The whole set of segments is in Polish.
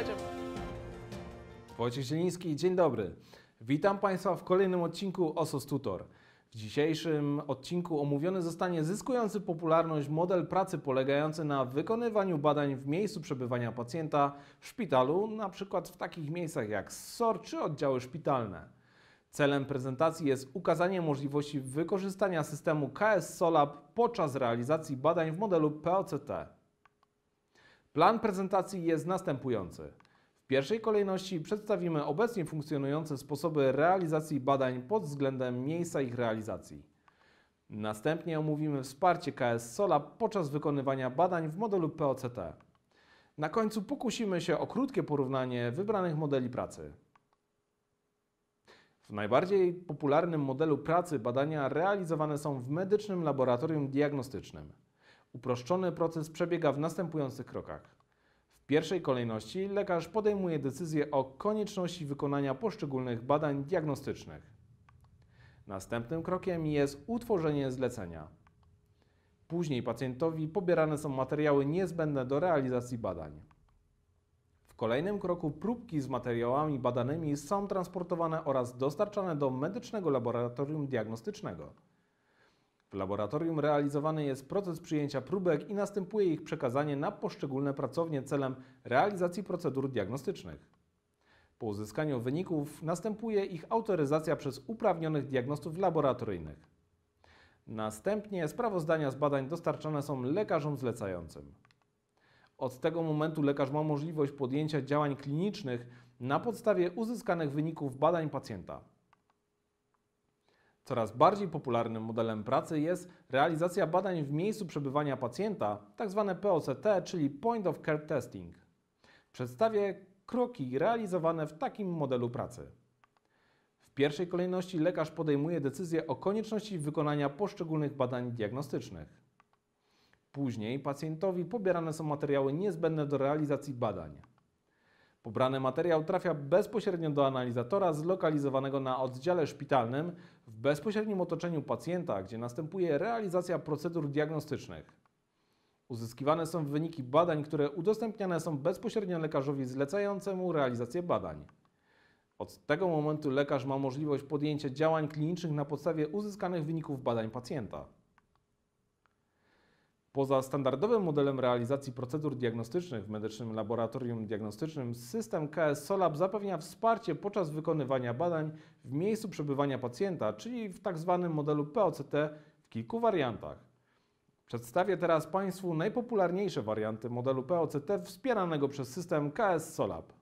Jedziemy. Wojciech Zieliński, dzień dobry. Witam Państwa w kolejnym odcinku OSOS Tutor. W dzisiejszym odcinku omówiony zostanie zyskujący popularność model pracy polegający na wykonywaniu badań w miejscu przebywania pacjenta w szpitalu, na przykład w takich miejscach jak SOR czy oddziały szpitalne. Celem prezentacji jest ukazanie możliwości wykorzystania systemu KS Solab podczas realizacji badań w modelu POCT. Plan prezentacji jest następujący. W pierwszej kolejności przedstawimy obecnie funkcjonujące sposoby realizacji badań pod względem miejsca ich realizacji. Następnie omówimy wsparcie KS Sola podczas wykonywania badań w modelu POCT. Na końcu pokusimy się o krótkie porównanie wybranych modeli pracy. W najbardziej popularnym modelu pracy badania realizowane są w medycznym laboratorium diagnostycznym. Uproszczony proces przebiega w następujących krokach. W pierwszej kolejności lekarz podejmuje decyzję o konieczności wykonania poszczególnych badań diagnostycznych. Następnym krokiem jest utworzenie zlecenia. Później pacjentowi pobierane są materiały niezbędne do realizacji badań. W kolejnym kroku próbki z materiałami badanymi są transportowane oraz dostarczane do medycznego laboratorium diagnostycznego. W laboratorium realizowany jest proces przyjęcia próbek i następuje ich przekazanie na poszczególne pracownie celem realizacji procedur diagnostycznych. Po uzyskaniu wyników następuje ich autoryzacja przez uprawnionych diagnostów laboratoryjnych. Następnie sprawozdania z badań dostarczane są lekarzom zlecającym. Od tego momentu lekarz ma możliwość podjęcia działań klinicznych na podstawie uzyskanych wyników badań pacjenta. Coraz bardziej popularnym modelem pracy jest realizacja badań w miejscu przebywania pacjenta, tzw. Tak POCT, czyli Point of Care Testing. Przedstawię kroki realizowane w takim modelu pracy. W pierwszej kolejności lekarz podejmuje decyzję o konieczności wykonania poszczególnych badań diagnostycznych. Później pacjentowi pobierane są materiały niezbędne do realizacji badań. Pobrany materiał trafia bezpośrednio do analizatora zlokalizowanego na oddziale szpitalnym w bezpośrednim otoczeniu pacjenta, gdzie następuje realizacja procedur diagnostycznych. Uzyskiwane są wyniki badań, które udostępniane są bezpośrednio lekarzowi zlecającemu realizację badań. Od tego momentu lekarz ma możliwość podjęcia działań klinicznych na podstawie uzyskanych wyników badań pacjenta. Poza standardowym modelem realizacji procedur diagnostycznych w medycznym laboratorium diagnostycznym, system KS Solab zapewnia wsparcie podczas wykonywania badań w miejscu przebywania pacjenta, czyli w tzw. Tak modelu POCT w kilku wariantach. Przedstawię teraz Państwu najpopularniejsze warianty modelu POCT wspieranego przez system KS Solab.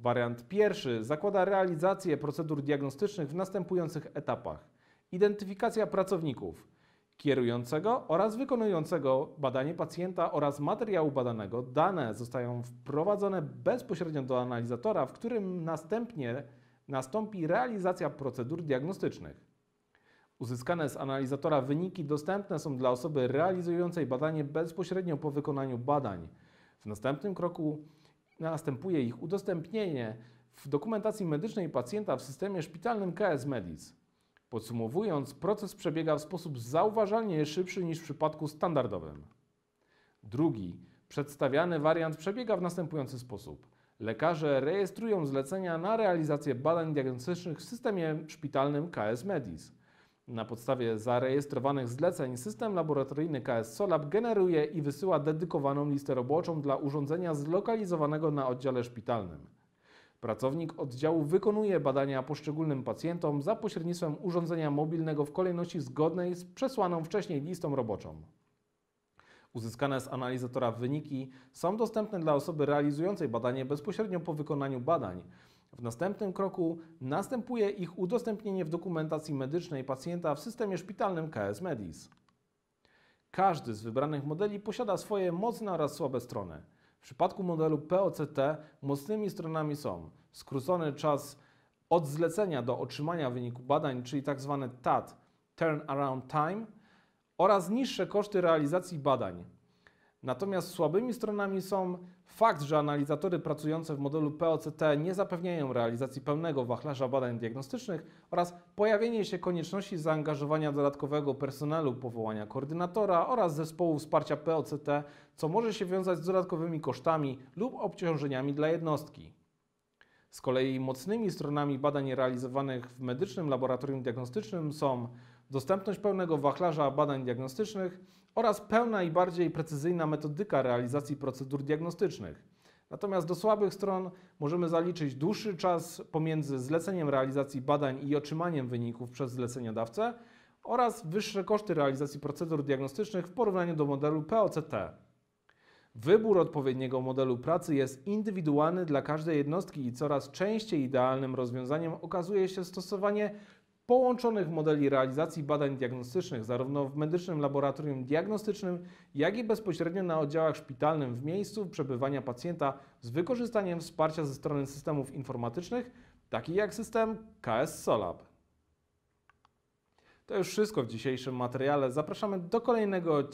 Wariant pierwszy zakłada realizację procedur diagnostycznych w następujących etapach. Identyfikacja pracowników – kierującego oraz wykonującego badanie pacjenta oraz materiału badanego. Dane zostają wprowadzone bezpośrednio do analizatora, w którym następnie nastąpi realizacja procedur diagnostycznych. Uzyskane z analizatora wyniki dostępne są dla osoby realizującej badanie bezpośrednio po wykonaniu badań. W następnym kroku następuje ich udostępnienie w dokumentacji medycznej pacjenta w systemie szpitalnym KS Medis. Podsumowując, proces przebiega w sposób zauważalnie szybszy niż w przypadku standardowym. Drugi, przedstawiany wariant przebiega w następujący sposób. Lekarze rejestrują zlecenia na realizację badań diagnostycznych w systemie szpitalnym KS Medis. Na podstawie zarejestrowanych zleceń system laboratoryjny KS Solab generuje i wysyła dedykowaną listę roboczą dla urządzenia zlokalizowanego na oddziale szpitalnym. Pracownik oddziału wykonuje badania poszczególnym pacjentom za pośrednictwem urządzenia mobilnego w kolejności zgodnej z przesłaną wcześniej listą roboczą. Uzyskane z analizatora wyniki są dostępne dla osoby realizującej badanie bezpośrednio po wykonaniu badań. W następnym kroku następuje ich udostępnienie w dokumentacji medycznej pacjenta w systemie szpitalnym KS Medis. Każdy z wybranych modeli posiada swoje mocne oraz słabe strony przypadku modelu POCT mocnymi stronami są skrócony czas od zlecenia do otrzymania wyniku badań, czyli tzw. Tak TAT, Turnaround Time, oraz niższe koszty realizacji badań, Natomiast słabymi stronami są fakt, że analizatory pracujące w modelu POCT nie zapewniają realizacji pełnego wachlarza badań diagnostycznych oraz pojawienie się konieczności zaangażowania dodatkowego personelu, powołania koordynatora oraz zespołu wsparcia POCT, co może się wiązać z dodatkowymi kosztami lub obciążeniami dla jednostki. Z kolei mocnymi stronami badań realizowanych w medycznym laboratorium diagnostycznym są dostępność pełnego wachlarza badań diagnostycznych, oraz pełna i bardziej precyzyjna metodyka realizacji procedur diagnostycznych. Natomiast do słabych stron możemy zaliczyć dłuższy czas pomiędzy zleceniem realizacji badań i otrzymaniem wyników przez zleceniodawcę oraz wyższe koszty realizacji procedur diagnostycznych w porównaniu do modelu POCT. Wybór odpowiedniego modelu pracy jest indywidualny dla każdej jednostki i coraz częściej idealnym rozwiązaniem okazuje się stosowanie połączonych modeli realizacji badań diagnostycznych zarówno w medycznym laboratorium diagnostycznym, jak i bezpośrednio na oddziałach szpitalnym w miejscu przebywania pacjenta z wykorzystaniem wsparcia ze strony systemów informatycznych, takich jak system KS Solab. To już wszystko w dzisiejszym materiale. Zapraszamy do kolejnego odcinka.